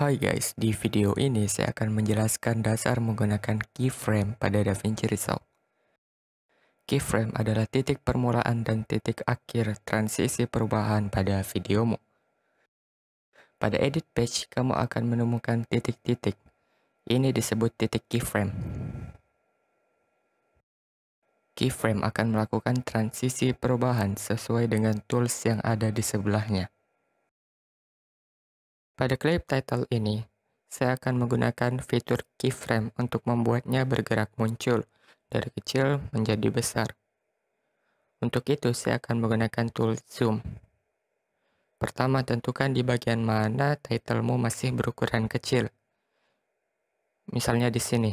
Hai guys, di video ini saya akan menjelaskan dasar menggunakan keyframe pada DaVinci Resolve. Keyframe adalah titik permulaan dan titik akhir transisi perubahan pada videomu. Pada edit page, kamu akan menemukan titik-titik. Ini disebut titik keyframe. Keyframe akan melakukan transisi perubahan sesuai dengan tools yang ada di sebelahnya. Pada klip title ini, saya akan menggunakan fitur keyframe untuk membuatnya bergerak muncul dari kecil menjadi besar. Untuk itu, saya akan menggunakan tool zoom. Pertama, tentukan di bagian mana titlemu masih berukuran kecil. Misalnya di sini.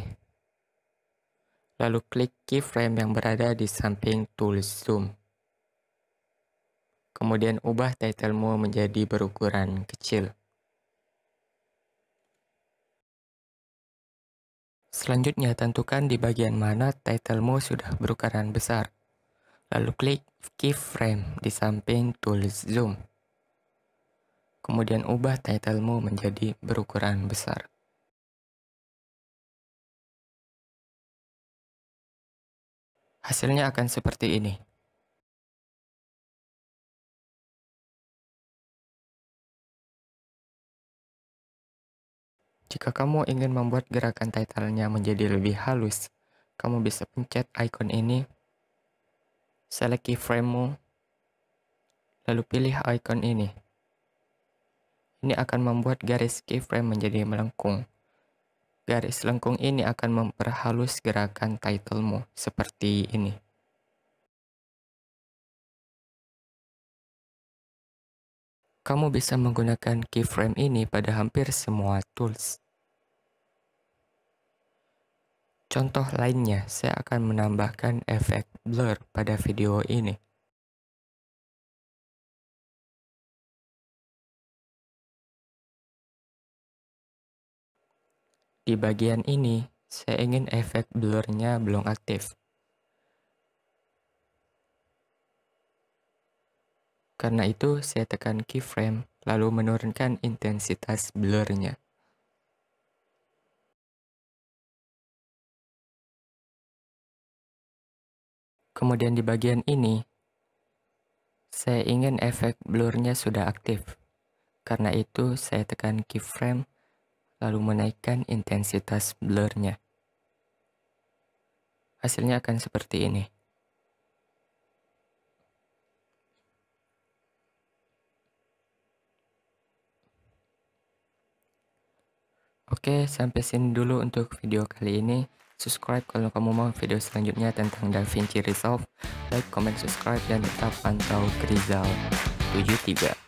Lalu klik keyframe yang berada di samping tool zoom. Kemudian ubah titlemu menjadi berukuran kecil. Selanjutnya, tentukan di bagian mana titlemu sudah berukuran besar. Lalu klik keyframe di samping tulis zoom. Kemudian ubah titlemu menjadi berukuran besar. Hasilnya akan seperti ini. Jika kamu ingin membuat gerakan title menjadi lebih halus, kamu bisa pencet icon ini, select keyframe-mu, lalu pilih icon ini. Ini akan membuat garis keyframe menjadi melengkung. Garis lengkung ini akan memperhalus gerakan title-mu seperti ini. kamu bisa menggunakan keyframe ini pada hampir semua tools. Contoh lainnya, saya akan menambahkan efek blur pada video ini. Di bagian ini, saya ingin efek blurnya belum aktif. Karena itu, saya tekan keyframe, lalu menurunkan intensitas blurnya. Kemudian di bagian ini, saya ingin efek blurnya sudah aktif. Karena itu, saya tekan keyframe, lalu menaikkan intensitas blurnya. Hasilnya akan seperti ini. Oke, sampai sini dulu untuk video kali ini. Subscribe kalau kamu mau video selanjutnya tentang DaVinci Resolve. Like, comment, subscribe, dan tetap pantau Grizal 73.